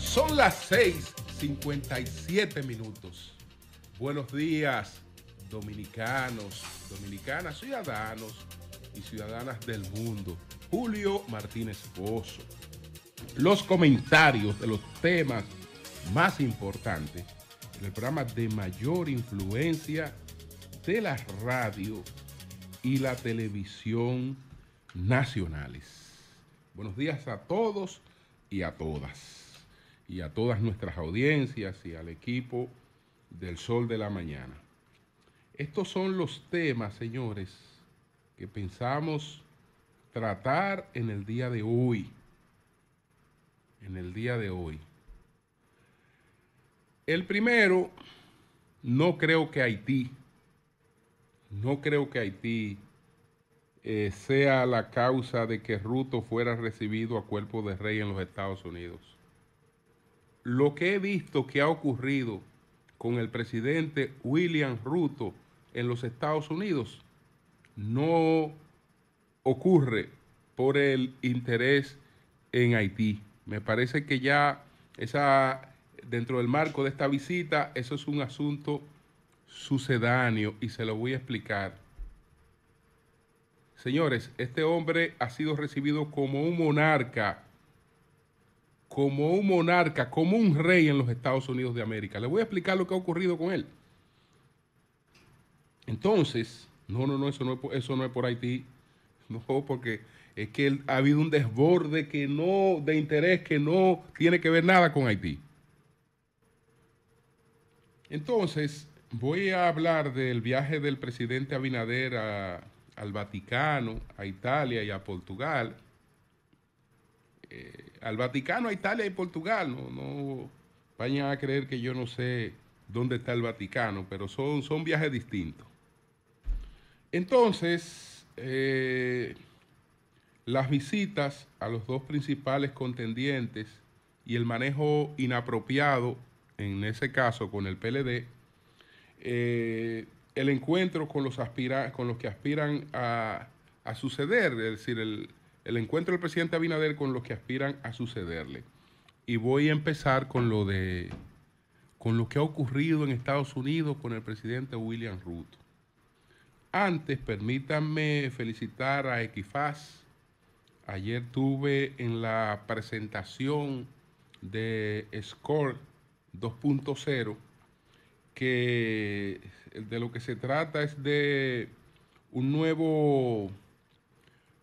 Son las 6:57 minutos. Buenos días, dominicanos, dominicanas, ciudadanos y ciudadanas del mundo. Julio Martínez Pozo. Los comentarios de los temas más importantes en el programa de mayor influencia de la radio y la televisión nacionales. Buenos días a todos y a todas. Y a todas nuestras audiencias y al equipo del Sol de la Mañana. Estos son los temas, señores, que pensamos tratar en el día de hoy. En el día de hoy. El primero, no creo que Haití, no creo que Haití eh, sea la causa de que Ruto fuera recibido a cuerpo de rey en los Estados Unidos. Lo que he visto que ha ocurrido con el presidente William Ruto en los Estados Unidos no ocurre por el interés en Haití. Me parece que ya esa, dentro del marco de esta visita, eso es un asunto sucedáneo y se lo voy a explicar. Señores, este hombre ha sido recibido como un monarca, como un monarca, como un rey en los Estados Unidos de América. Le voy a explicar lo que ha ocurrido con él. Entonces, no, no, no, eso no, es, eso no es por Haití. No, porque es que ha habido un desborde que no, de interés que no tiene que ver nada con Haití. Entonces, voy a hablar del viaje del presidente Abinader a al Vaticano, a Italia y a Portugal. Eh, al Vaticano, a Italia y Portugal. No, no vayan a creer que yo no sé dónde está el Vaticano, pero son, son viajes distintos. Entonces, eh, las visitas a los dos principales contendientes y el manejo inapropiado, en ese caso con el PLD, eh, el encuentro con los, aspira, con los que aspiran a, suceder, es decir, el, encuentro del presidente Abinader con los que aspiran a sucederle. Y voy a empezar con lo, de, con lo que ha ocurrido en Estados Unidos con el presidente William Ruto. Antes, permítanme felicitar a Equifaz. Ayer tuve en la presentación de Score 2.0 que de lo que se trata es de un nuevo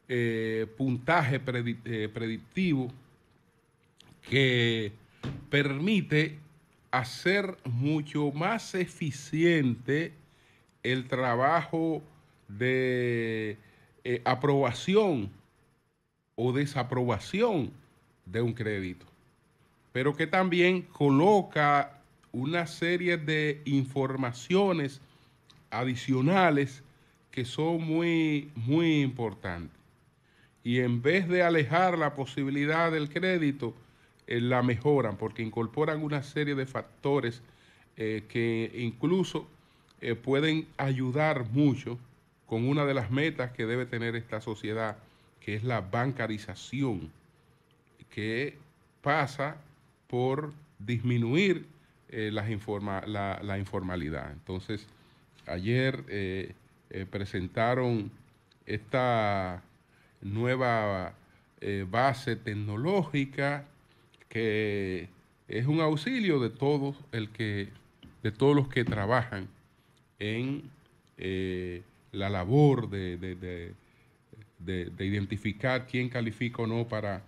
eh, puntaje eh, predictivo que permite hacer mucho más eficiente el trabajo de eh, aprobación o desaprobación de un crédito, pero que también coloca una serie de informaciones adicionales que son muy, muy importantes. Y en vez de alejar la posibilidad del crédito, eh, la mejoran porque incorporan una serie de factores eh, que incluso eh, pueden ayudar mucho con una de las metas que debe tener esta sociedad, que es la bancarización, que pasa por disminuir eh, las la, informalidad. Entonces, ayer eh, eh, presentaron esta nueva base tecnológica que es un auxilio de todos el que de todos los que trabajan en la labor de, identificar quién califica o no para,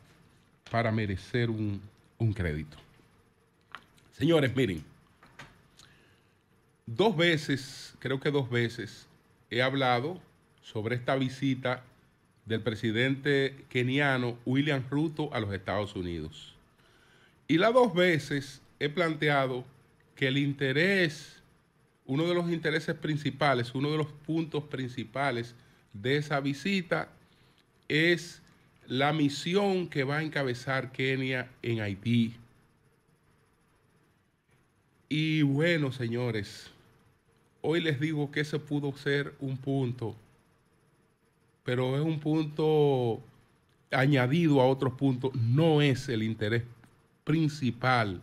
para merecer un crédito. Señores, miren, dos veces, creo que dos veces, he hablado sobre esta visita del presidente keniano William Ruto a los Estados Unidos. Y las dos veces he planteado que el interés, uno de los intereses principales, uno de los puntos principales de esa visita es la misión que va a encabezar Kenia en Haití y bueno, señores, hoy les digo que ese pudo ser un punto, pero es un punto añadido a otros puntos, no es el interés principal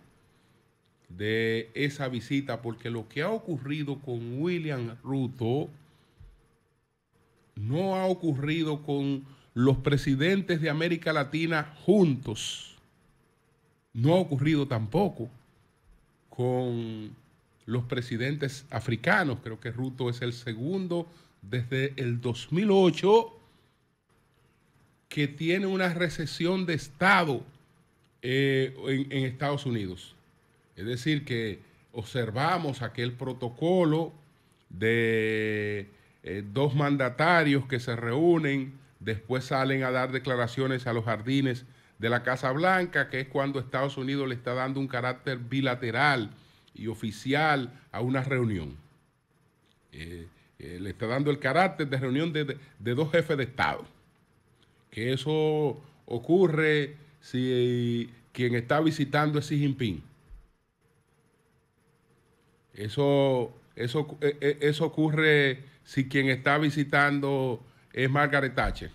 de esa visita, porque lo que ha ocurrido con William Ruto no ha ocurrido con los presidentes de América Latina juntos, no ha ocurrido tampoco con los presidentes africanos. Creo que Ruto es el segundo desde el 2008 que tiene una recesión de Estado eh, en, Estados Unidos. Es decir, que observamos aquel protocolo de eh, dos mandatarios que se reúnen, después salen a dar declaraciones a los jardines de la Casa Blanca, que es cuando Estados Unidos le está dando un carácter bilateral y oficial a una reunión. Eh, eh, le está dando el carácter de reunión de, dos jefes de Estado. Que eso ocurre si quien está visitando es Xi Jinping. Eso, eso, eh, eso ocurre si quien está visitando es Margaret Thatcher.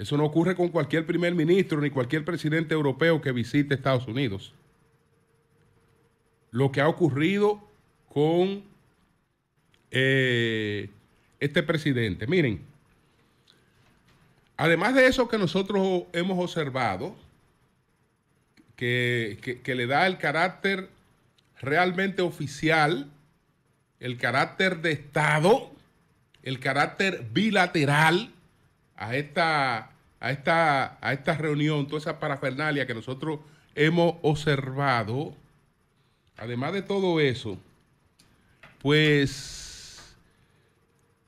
Eso no ocurre con cualquier primer ministro ni cualquier presidente europeo que visite Estados Unidos. Lo que ha ocurrido con eh, este presidente. Miren, además de eso que nosotros hemos observado, que le da el carácter realmente oficial, el carácter de Estado, el carácter bilateral, a esta, a esta, reunión, toda esa parafernalia que nosotros hemos observado, además de todo eso, pues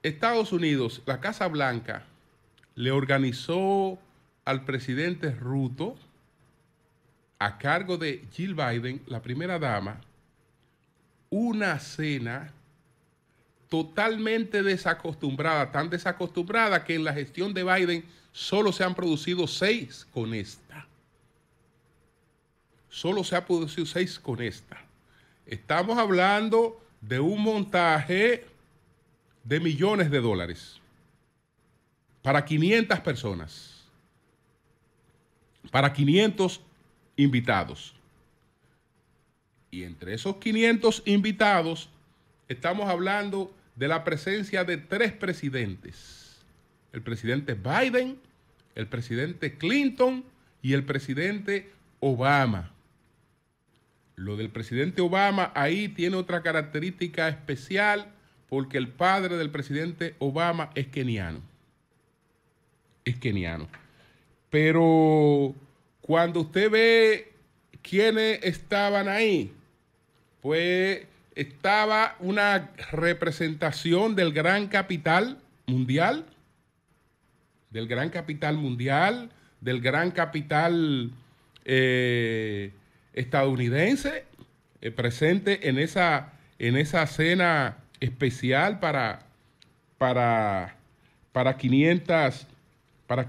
Estados Unidos, la Casa Blanca, le organizó al presidente Ruto, a cargo de Jill Biden, la primera dama, una cena totalmente desacostumbrada, tan desacostumbrada que en la gestión de Biden solo se han producido seis con esta. Solo se ha producido seis con esta. Estamos hablando de un montaje de millones de dólares para 500 personas, para 500 invitados. Y entre esos 500 invitados estamos hablando de la presencia de tres presidentes, el presidente Biden, el presidente Clinton y el presidente Obama. Lo del presidente Obama ahí tiene otra característica especial porque el padre del presidente Obama es keniano. Es keniano. Pero cuando usted ve quiénes estaban ahí, pues estaba una representación del gran capital mundial, del gran capital mundial, del gran capital eh, estadounidense, eh, presente en esa, en esa cena especial para, para, para, 500, para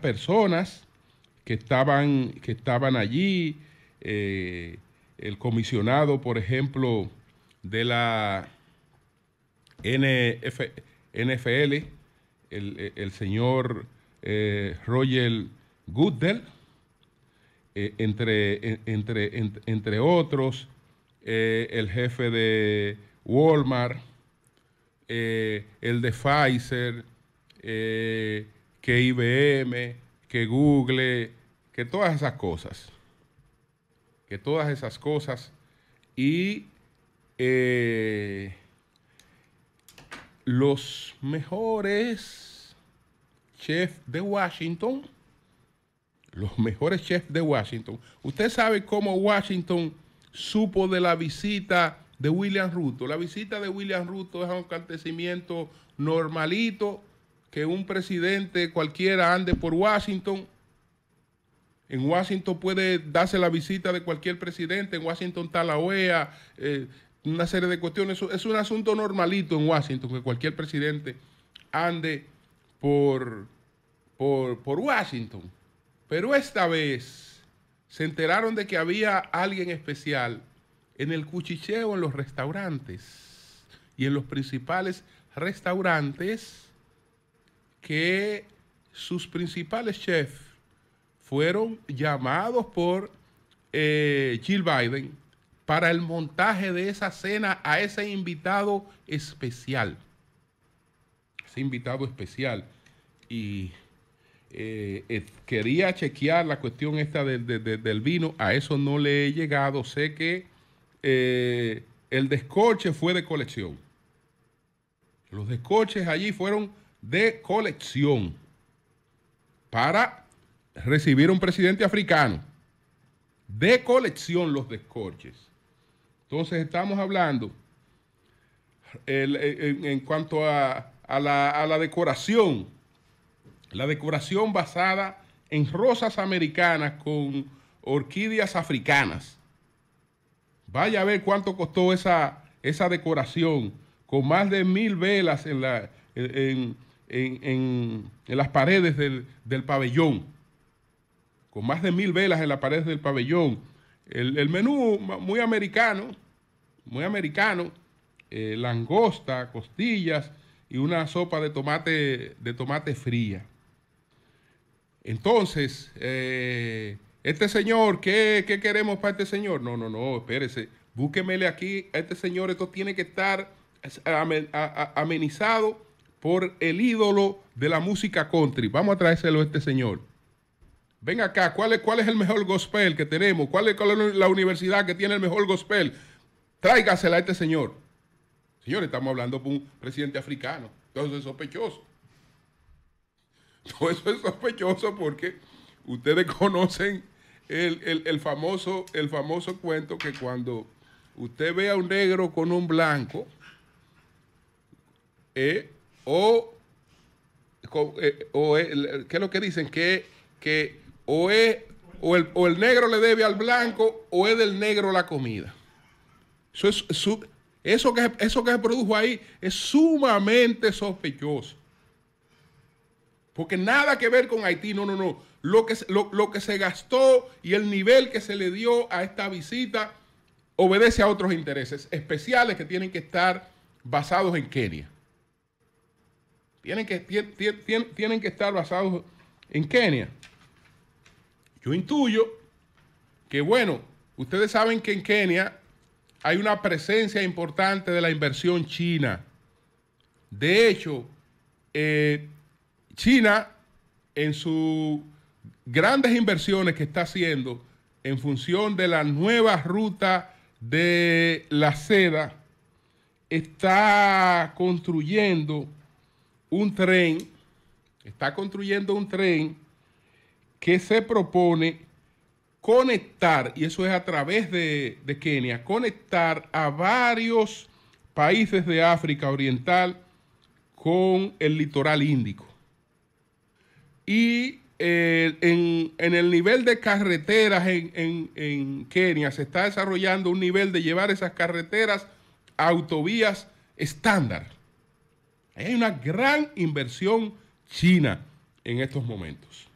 personas que estaban, que estaban allí. Eh, el comisionado, por ejemplo, de la NF, NFL, el, señor eh, Roger Goodell, eh, entre, entre, otros, eh, el jefe de Walmart, el de Pfizer, que IBM, que Google, que todas esas cosas, que todas esas cosas, y eh, los mejores chefs de Washington, los mejores chefs de Washington. Usted sabe cómo Washington supo de la visita de William Ruto. La visita de William Ruto es un acontecimiento normalito que un presidente cualquiera ande por Washington. En Washington puede darse la visita de cualquier presidente. En Washington está la OEA, eh, una serie de cuestiones. Es un asunto normalito en Washington que cualquier presidente ande por, por, Washington. Pero esta vez se enteraron de que había alguien especial en el cuchicheo en los restaurantes y en los principales restaurantes que sus principales chefs fueron llamados por eh, Jill Biden para el montaje de esa cena a ese invitado especial. Ese invitado especial. Y eh, eh, quería chequear la cuestión esta del vino. A eso no le he llegado. Sé que eh, el descorche fue de colección. Los descorches allí fueron de colección para recibir un presidente africano. De colección los descorches. Entonces estamos hablando en, cuanto a, la, decoración, la decoración basada en rosas americanas con orquídeas africanas. Vaya a ver cuánto costó esa, esa decoración con más de mil velas en, las paredes del, pabellón. Con más de mil velas en las paredes del pabellón. el menú muy americano, muy americano, eh, langosta, costillas y una sopa de tomate, de tomate fría. Entonces, eh, este señor, ¿qué, queremos para este señor? No, no, no, espérese, búsquemele aquí a este señor, esto tiene que estar amenizado por el ídolo de la música country. Vamos a traérselo a este señor. Ven acá, ¿cuál es, cuál es el mejor gospel que tenemos? ¿Cuál es la universidad que tiene el mejor gospel? tráigasela a este señor. Señores, estamos hablando de un presidente africano. Todo eso es sospechoso. Todo eso es sospechoso porque ustedes conocen el, famoso, el famoso cuento que cuando usted ve a un negro con un blanco, eh, o, eh, o eh, ¿qué es lo que dicen? Que, que o, es, o, el, o el negro le debe al blanco o es del negro la comida. Eso, eso, que, eso que se produjo ahí es sumamente sospechoso. Porque nada que ver con Haití, no, no, no. Lo que, lo, que se gastó y el nivel que se le dio a esta visita obedece a otros intereses especiales que tienen que estar basados en Kenia. Tienen que, tienen que estar basados en Kenia. Yo intuyo que, bueno, ustedes saben que en Kenia hay una presencia importante de la inversión china. De hecho, eh, China en sus grandes inversiones que está haciendo en función de la nueva ruta de la seda, está construyendo un tren, está construyendo un tren que se propone conectar, y eso es a través de, Kenia, conectar a varios países de África Oriental con el litoral índico. Y eh, en, el nivel de carreteras en, en, Kenia se está desarrollando un nivel de llevar esas carreteras a autovías estándar. Hay una gran inversión china en estos momentos.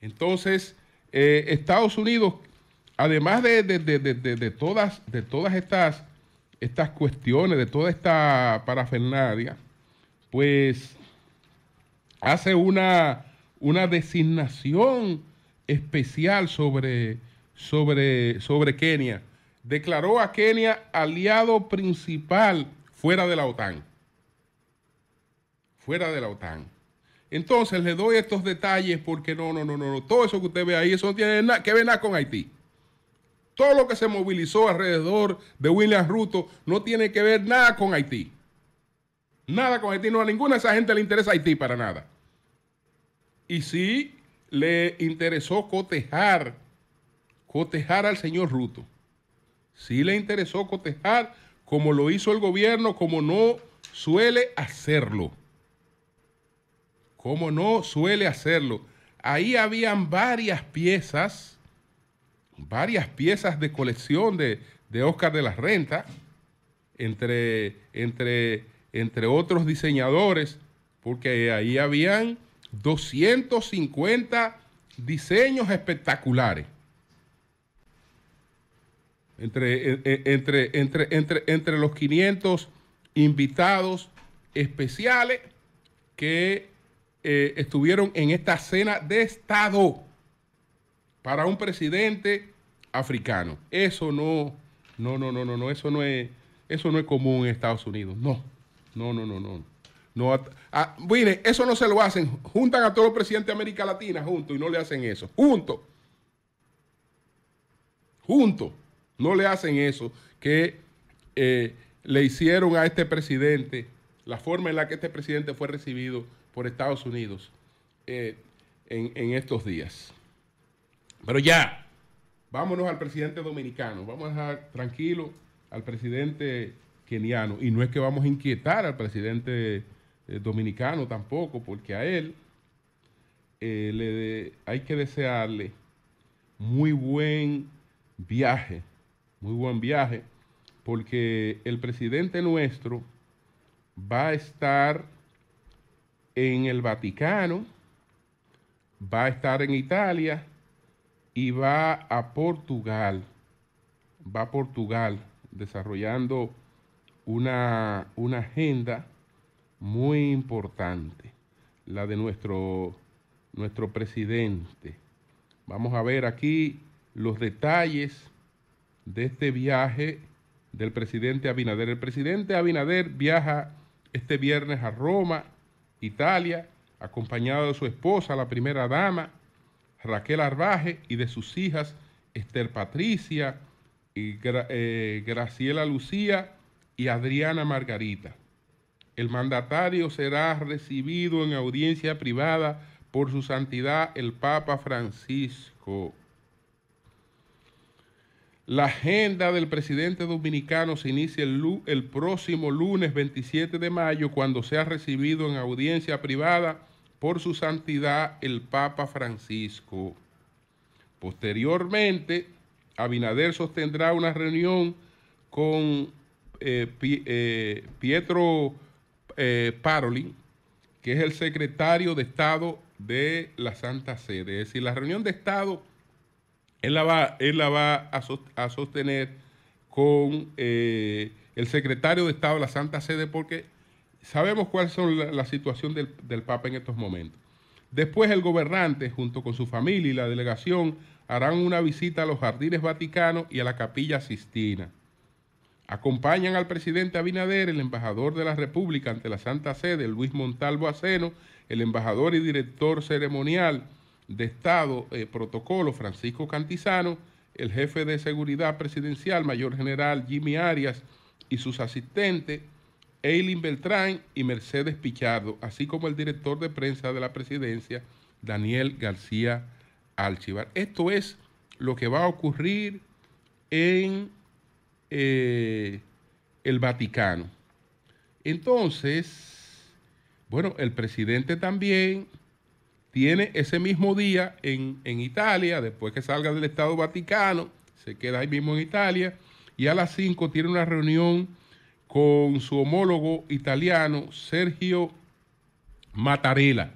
Entonces, eh, Estados Unidos, además de, todas, de todas estas, estas cuestiones, de toda esta parafernalia, pues hace una, una designación especial sobre, sobre, sobre Kenia. Declaró a Kenia aliado principal fuera de la OTAN. Fuera de la OTAN. Entonces le doy estos detalles porque no, no, no, no, Todo eso que usted ve ahí, eso no tiene nada que ver nada con Haití. Todo lo que se movilizó alrededor de William Ruto no tiene que ver nada con Haití. Nada con Haití. No a ninguna de esa gente le interesa Haití para nada. Y sí le interesó cotejar, cotejar al señor Ruto. Sí le interesó cotejar como lo hizo el gobierno, como no suele hacerlo como no suele hacerlo. Ahí habían varias piezas, varias piezas de colección de, de Oscar de la Renta, entre, entre, entre otros diseñadores, porque ahí habían 250 diseños espectaculares. Entre, e, e, entre, entre, entre, entre los 500 invitados especiales que eh, estuvieron en esta cena de Estado para un presidente africano. Eso no, no, no, no, no, no, eso no es, eso no es común en Estados Unidos. No, no, no, no, no. No, ah, eso no se lo hacen. Juntan a todos los presidentes de América Latina juntos y no le hacen eso. Juntos. Juntos. No le hacen eso que eh, le hicieron a este presidente, la forma en la que este presidente fue recibido por Estados Unidos eh, en, estos días. Pero ya, vámonos al presidente dominicano, vamos a dejar tranquilo al presidente keniano. Y no es que vamos a inquietar al presidente eh, dominicano tampoco, porque a él eh, le hay que desearle muy buen viaje, muy buen viaje, porque el presidente nuestro va a estar en el Vaticano, va a estar en Italia y va a Portugal. Va a Portugal desarrollando una, agenda muy importante, la de nuestro, nuestro presidente. Vamos a ver aquí los detalles de este viaje del presidente Abinader. El presidente Abinader viaja este viernes a Roma Italia, acompañado de su esposa, la primera dama, Raquel Arbaje, y de sus hijas Esther Patricia, eh, Graciela Lucía y Adriana Margarita. El mandatario será recibido en audiencia privada por su santidad el Papa Francisco. La agenda del presidente dominicano se inicia el, el, próximo lunes 27 de mayo cuando sea recibido en audiencia privada por su santidad el Papa Francisco. Posteriormente, Abinader sostendrá una reunión con eh, eh, Pietro eh, Parolin, que es el secretario de Estado de la Santa Sede. Es decir, la reunión de Estado él la va, él la va a, sostener con eh, el secretario de Estado de la Santa Sede porque sabemos cuál es la, situación del, Papa en estos momentos. Después el gobernante, junto con su familia y la delegación, harán una visita a los jardines vaticanos y a la capilla Sistina. Acompañan al presidente Abinader, el embajador de la República ante la Santa Sede, Luis Montalvo Aceno, el embajador y director ceremonial de Estado eh, Protocolo, Francisco Cantizano, el jefe de seguridad presidencial, mayor general Jimmy Arias, y sus asistentes, Eileen Beltrán y Mercedes Pichardo, así como el director de prensa de la presidencia, Daniel García Alchivar. Esto es lo que va a ocurrir en eh, el Vaticano. Entonces, bueno, el presidente también tiene ese mismo día en, Italia, después que salga del Estado Vaticano, se queda ahí mismo en Italia, y a las 5 tiene una reunión con su homólogo italiano, Sergio Mattarella.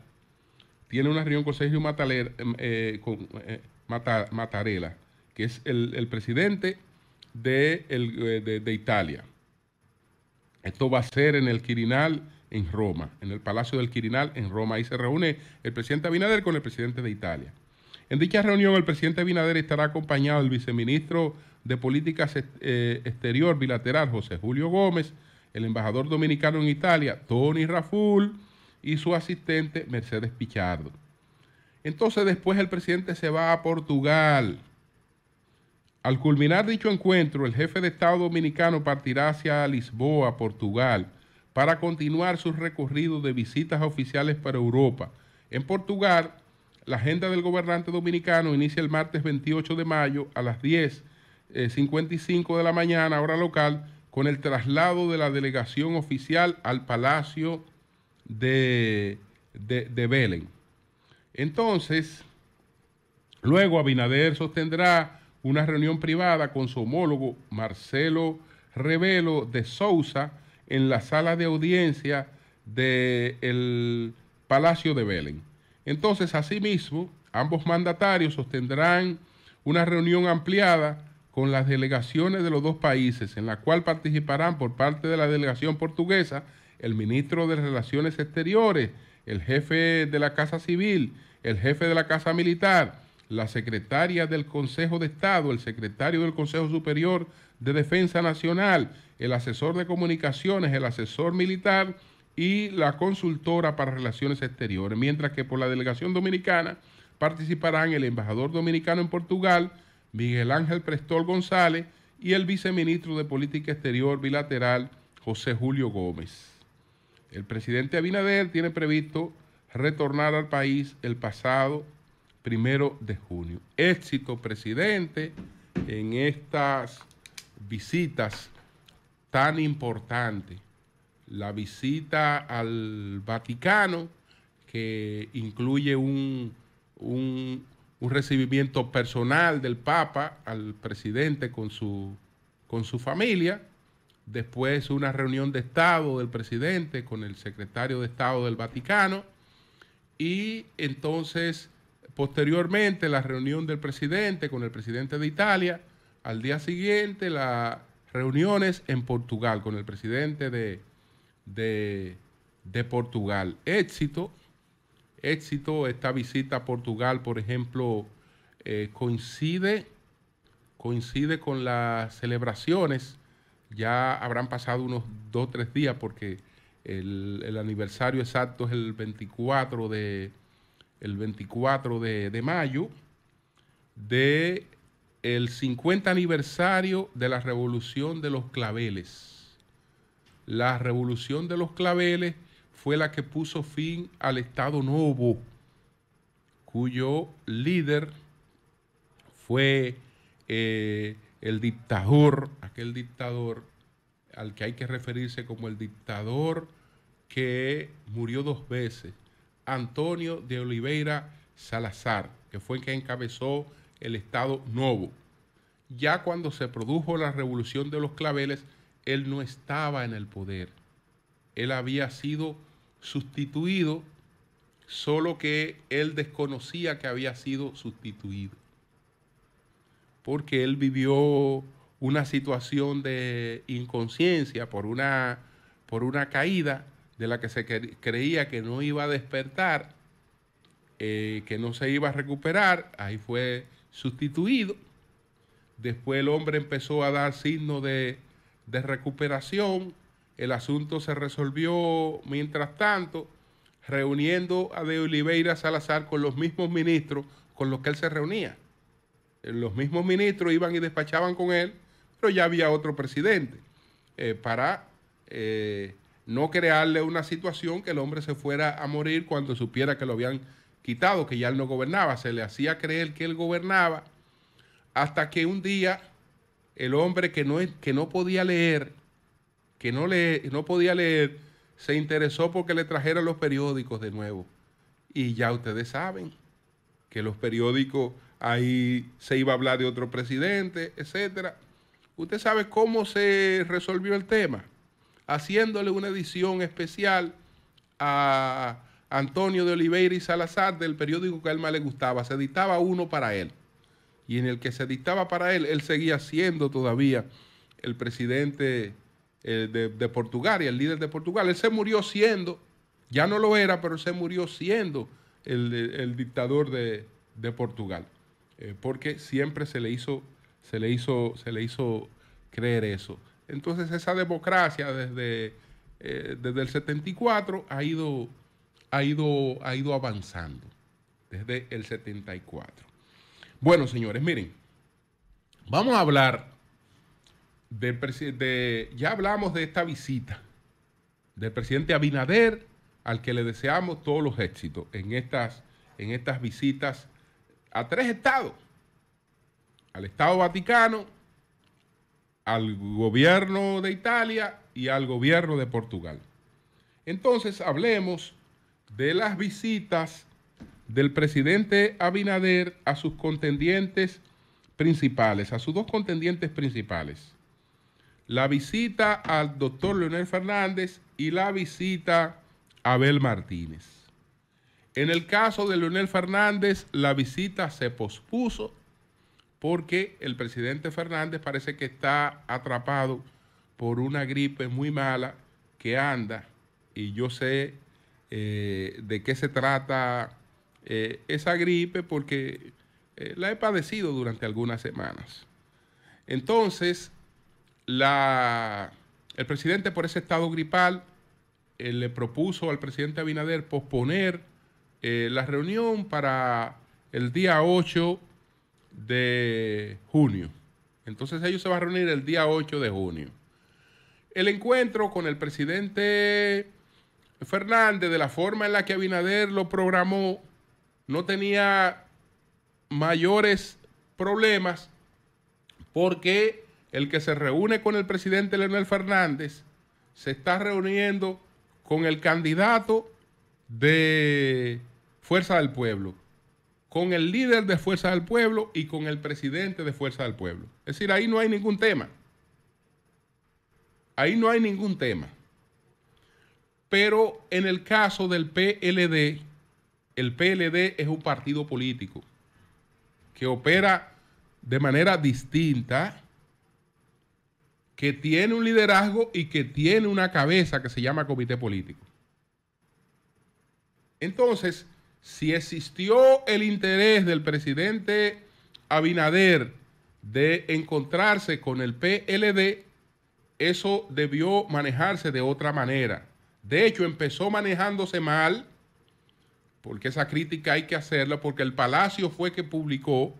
Tiene una reunión con Sergio Mattarella, em, eh, eh, que es el, presidente de, eh, de, de Italia. Esto va a ser en el Quirinal en Roma, en el Palacio del Quirinal en Roma. Ahí se reúne el presidente Abinader con el presidente de Italia. En dicha reunión el presidente Abinader estará acompañado del viceministro de Políticas eh, Exterior Bilateral José Julio Gómez, el embajador dominicano en Italia Tony Raful y su asistente Mercedes Pichardo. Entonces después el presidente se va a Portugal. Al culminar dicho encuentro, el jefe de Estado dominicano partirá hacia Lisboa, Portugal, para continuar su recorrido de visitas oficiales para Europa. En Portugal, la agenda del gobernante dominicano inicia el martes 28 de mayo a las 10.55 eh, de la mañana, hora local, con el traslado de la delegación oficial al Palacio de, de, de Entonces, luego Abinader sostendrá una reunión privada con su homólogo Marcelo Revelo de Sousa, en la sala de audiencia del Palacio de Belén. Entonces, asimismo, ambos mandatarios sostendrán una reunión ampliada con las delegaciones de los dos países, en la cual participarán por parte de la delegación portuguesa el ministro de Relaciones Exteriores, el jefe de la Casa Civil, el jefe de la Casa Militar, la secretaria del Consejo de Estado, el secretario del Consejo Superior de Defensa Nacional, el asesor de comunicaciones, el asesor militar y la consultora para relaciones exteriores, mientras que por la delegación dominicana participarán el embajador dominicano en Portugal, Miguel Ángel Prestol González, y el viceministro de Política Exterior Bilateral, José Julio Gómez. El presidente Abinader tiene previsto retornar al país el pasado primero de junio. Éxito, presidente, en estas visitas tan importantes. La visita al Vaticano, que incluye un, un, recibimiento personal del Papa al presidente con su, con su familia. Después una reunión de Estado del presidente con el secretario de Estado del Vaticano. Y entonces Posteriormente, la reunión del presidente con el presidente de Italia. Al día siguiente, las reuniones en Portugal con el presidente de, de, Portugal. Éxito, éxito esta visita a Portugal, por ejemplo, eh, coincide, coincide con las celebraciones. Ya habrán pasado unos dos o tres días porque el, el aniversario exacto es el 24 de el 24 de, mayo, de el 50 aniversario de la Revolución de los Claveles. La Revolución de los Claveles fue la que puso fin al Estado Novo, cuyo líder fue eh, el dictador, aquel dictador al que hay que referirse como el dictador que murió dos veces, Antonio de Oliveira Salazar, que fue el que encabezó el Estado Nuevo. Ya cuando se produjo la revolución de los claveles, él no estaba en el poder. Él había sido sustituido, solo que él desconocía que había sido sustituido. Porque él vivió una situación de inconsciencia por una, por una caída de la que se creía que no iba a despertar, eh, que no se iba a recuperar, ahí fue sustituido. Después el hombre empezó a dar signos de, recuperación. El asunto se resolvió, mientras tanto, reuniendo a De Oliveira Salazar con los mismos ministros con los que él se reunía. Los mismos ministros iban y despachaban con él, pero ya había otro presidente eh, para eh, no crearle una situación que el hombre se fuera a morir cuando supiera que lo habían quitado, que ya él no gobernaba. Se le hacía creer que él gobernaba hasta que un día el hombre que no, que no podía leer, que no, le, no podía leer, se interesó porque le trajeron los periódicos de nuevo. Y ya ustedes saben que los periódicos ahí se iba a hablar de otro presidente, etcétera. Usted sabe cómo se resolvió el tema haciéndole una edición especial a Antonio de Oliveira y Salazar del periódico que a él más le gustaba. Se editaba uno para él. Y en el que se editaba para él, él seguía siendo todavía el presidente eh, de, Portugal y el líder de Portugal. Él se murió siendo, ya no lo era, pero se murió siendo el, dictador de, Portugal. Eh, porque siempre se le hizo, se le hizo, se le hizo creer eso. Entonces esa democracia desde, eh, desde el 74 ha ido, ha, ido, ha ido avanzando, desde el 74. Bueno, señores, miren, vamos a hablar de, ya hablamos de esta visita del presidente Abinader, al que le deseamos todos los éxitos en estas, en estas visitas a tres estados, al Estado Vaticano, al gobierno de Italia y al gobierno de Portugal. Entonces hablemos de las visitas del presidente Abinader a sus contendientes principales, a sus dos contendientes principales. La visita al doctor Leonel Fernández y la visita a Abel Martínez. En el caso de Leonel Fernández, la visita se pospuso porque el presidente Fernández parece que está atrapado por una gripe muy mala que anda y yo sé eh, de qué se trata eh, esa gripe porque eh, la he padecido durante algunas semanas. Entonces, el presidente por ese estado gripal le propuso al presidente Abinader posponer la reunión para el día 8 de junio. Entonces ellos se van a reunir el día 8 de junio. El encuentro con el presidente Fernández, de la forma en la que Abinader lo programó, no tenía mayores problemas porque el que se reúne con el presidente Leonel Fernández se está reuniendo con el candidato de Fuerza del Pueblo, con el líder de Fuerza del Pueblo y con el presidente de Fuerza del Pueblo. Es decir, ahí no hay ningún tema. Ahí no hay ningún tema. Pero en el caso del PLD, el PLD es un partido político que opera de manera distinta, que tiene un liderazgo y que tiene una cabeza que se llama comité político. Entonces, si existió el interés del presidente Abinader de encontrarse con el PLD, eso debió manejarse de otra manera. De hecho, empezó manejándose mal, porque esa crítica hay que hacerla, porque el Palacio fue que publicó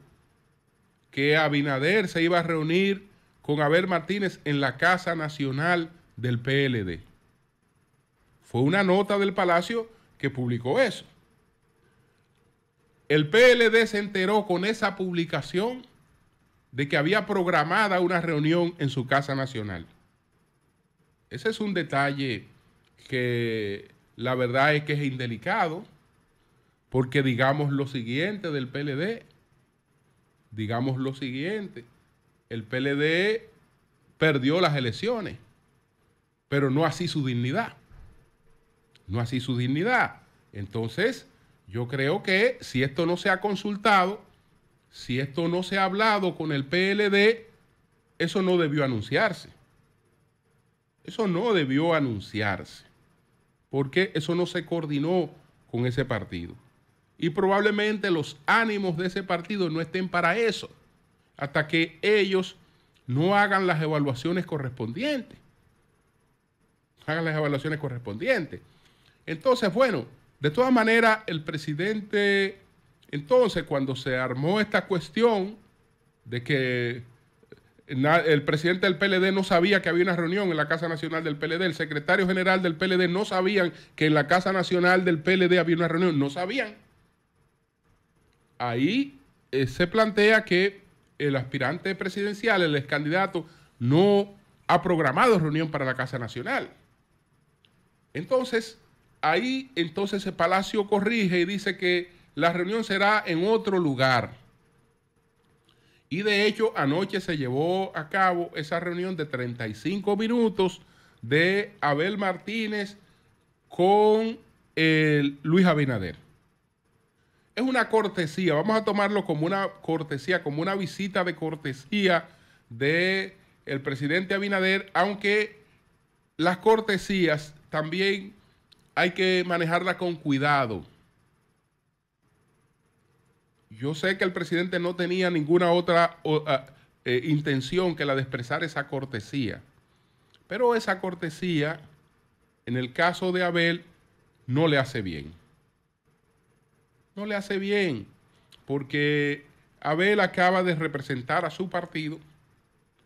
que Abinader se iba a reunir con Abel Martínez en la Casa Nacional del PLD. Fue una nota del Palacio que publicó eso. El PLD se enteró con esa publicación de que había programada una reunión en su Casa Nacional. Ese es un detalle que la verdad es que es indelicado, porque digamos lo siguiente del PLD, digamos lo siguiente, el PLD perdió las elecciones, pero no así su dignidad, no así su dignidad. Entonces, yo creo que si esto no se ha consultado, si esto no se ha hablado con el PLD, eso no debió anunciarse. Eso no debió anunciarse, porque eso no se coordinó con ese partido. Y probablemente los ánimos de ese partido no estén para eso, hasta que ellos no hagan las evaluaciones correspondientes. Hagan las evaluaciones correspondientes. Entonces, bueno, de todas maneras, el presidente, entonces, cuando se armó esta cuestión de que eh, el presidente del PLD no sabía que había una reunión en la Casa Nacional del PLD, el secretario general del PLD no sabían que en la Casa Nacional del PLD había una reunión, no sabían. Ahí eh, se plantea que el aspirante presidencial, el ex candidato, no ha programado reunión para la Casa Nacional. Entonces, Ahí entonces el Palacio corrige y dice que la reunión será en otro lugar. Y de hecho, anoche se llevó a cabo esa reunión de 35 minutos de Abel Martínez con Luis Abinader. Es una cortesía, vamos a tomarlo como una cortesía, como una visita de cortesía de el presidente Abinader, aunque las cortesías también hay que manejarla con cuidado. Yo sé que el presidente no tenía ninguna otra ah, eh, intención que la de expresar esa cortesía, pero esa cortesía, en el caso de Abel, no le hace bien. No le hace bien, porque Abel acaba de representar a su partido.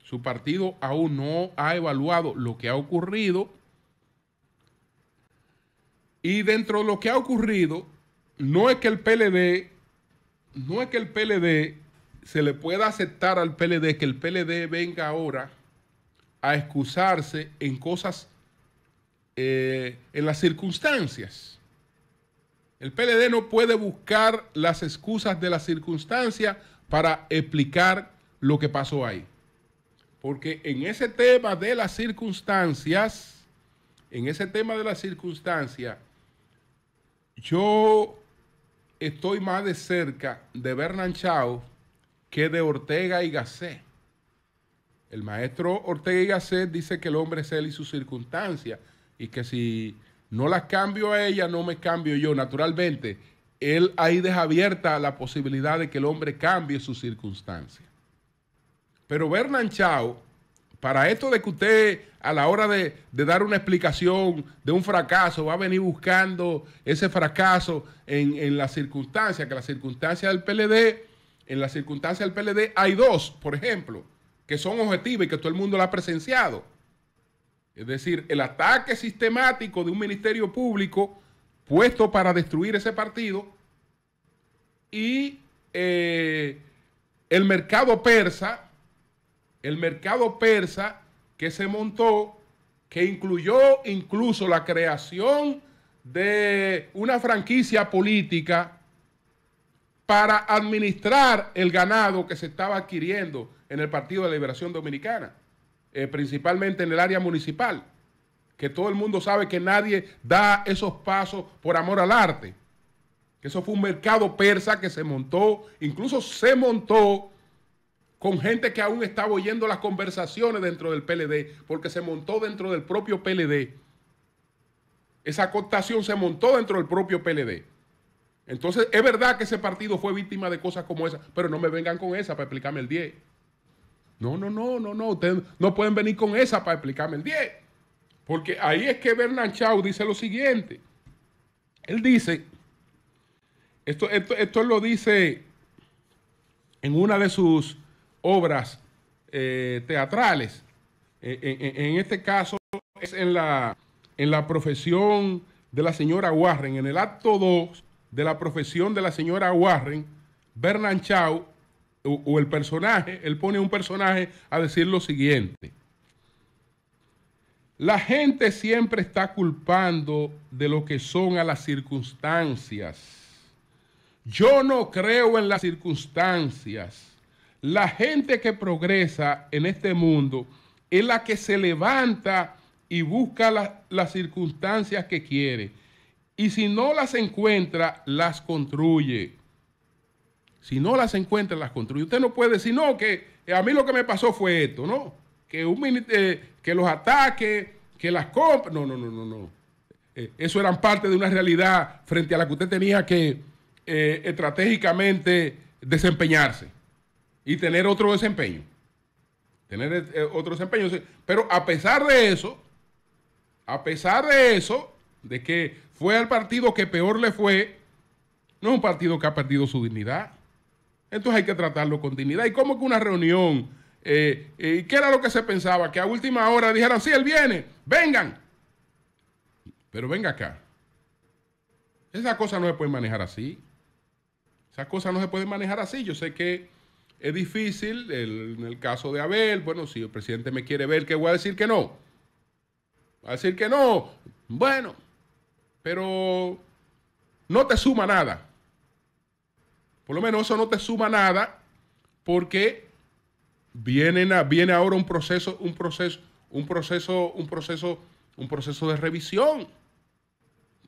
Su partido aún no ha evaluado lo que ha ocurrido y dentro de lo que ha ocurrido, no es que el PLD, no es que el PLD se le pueda aceptar al PLD, que el PLD venga ahora a excusarse en cosas, eh, en las circunstancias. El PLD no puede buscar las excusas de las circunstancias para explicar lo que pasó ahí. Porque en ese tema de las circunstancias, en ese tema de las circunstancias, yo estoy más de cerca de Bernan Chao que de Ortega y Gasset. El maestro Ortega y Gasset dice que el hombre es él y su circunstancia, y que si no las cambio a ella, no me cambio yo. Naturalmente, él ahí deja abierta la posibilidad de que el hombre cambie su circunstancia. Pero Bernan Chao, para esto de que usted a la hora de, dar una explicación de un fracaso, va a venir buscando ese fracaso en, la las circunstancias, que la circunstancia del PLD, en la circunstancia del PLD hay dos, por ejemplo, que son objetivos y que todo el mundo la ha presenciado. Es decir, el ataque sistemático de un ministerio público puesto para destruir ese partido y eh, el mercado persa, el mercado persa que se montó, que incluyó incluso la creación de una franquicia política para administrar el ganado que se estaba adquiriendo en el Partido de Liberación Dominicana, eh, principalmente en el área municipal, que todo el mundo sabe que nadie da esos pasos por amor al arte, que eso fue un mercado persa que se montó, incluso se montó con gente que aún estaba oyendo las conversaciones dentro del PLD, porque se montó dentro del propio PLD. Esa acotación se montó dentro del propio PLD. Entonces, es verdad que ese partido fue víctima de cosas como esa, pero no me vengan con esa para explicarme el 10. No, no, no, no, no, ustedes no pueden venir con esa para explicarme el 10. Porque ahí es que Bernard Chau dice lo siguiente. Él dice, esto, esto, esto lo dice en una de sus obras eh, teatrales. E, e, e, en, este caso es en la, en la profesión de la señora Warren, en el acto 2 de la profesión de la señora Warren, Bernan Chau, o, o el personaje, él pone un personaje a decir lo siguiente. La gente siempre está culpando de lo que son a las circunstancias. Yo no creo en las circunstancias la gente que progresa en este mundo es la que se levanta y busca las circunstancias que quiere. Y si no las encuentra, las construye. Si no las encuentra, las construye. Usted no puede decir, no, que a mí lo que me pasó fue esto, ¿no? Que, un, eh, que los ataques, que las compras. No, no, no, no, no. Eh, eso eran parte de una realidad frente a la que usted tenía que eh, estratégicamente desempeñarse y tener otro desempeño. Tener eh, otro desempeño. Pero a pesar de eso, a pesar de eso, de que fue al partido que peor le fue, no es un partido que ha perdido su dignidad. Entonces hay que tratarlo con dignidad. ¿Y cómo que una reunión? Eh, eh ¿Qué era lo que se pensaba? Que a última hora dijeran, sí, él viene, vengan. Pero venga acá. Esas cosas no se pueden manejar así. Esas cosas no se pueden manejar así. Yo sé que es difícil, en el caso de Abel, bueno, si el presidente me quiere ver, ¿qué voy a decir que no? Voy a decir que no. Bueno, pero no te suma nada. Por lo menos eso no te suma nada porque vienen viene ahora un proceso, un proceso, un proceso, un proceso, un proceso de revisión.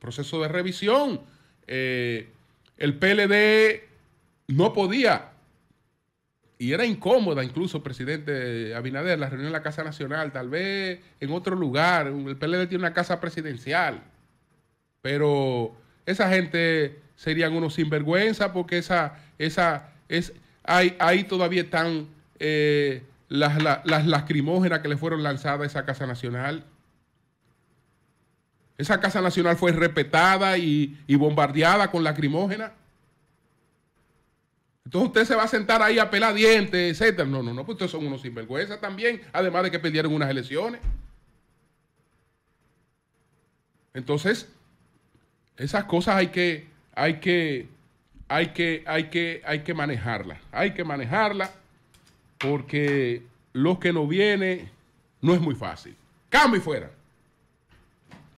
Proceso de revisión. Eh, el PLD no podía y era incómoda incluso, presidente Abinader, la reunión en la Casa Nacional, tal vez en otro lugar, el PLD tiene una casa presidencial, pero esa gente serían unos sinvergüenza porque esa, esa, es, ahí, ahí todavía están eh, las, las, lacrimógenas que le fueron lanzadas a esa Casa Nacional. Esa Casa Nacional fue respetada y, y bombardeada con lacrimógenas. Entonces usted se va a sentar ahí a pelar dientes, etcétera. No, no, no, pues ustedes son unos sinvergüenzas también, además de que perdieron unas elecciones. Entonces, esas cosas hay que, hay que, hay que, hay que, hay que manejarlas. Hay que manejarlas porque lo que no viene no es muy fácil. Cambio y fuera.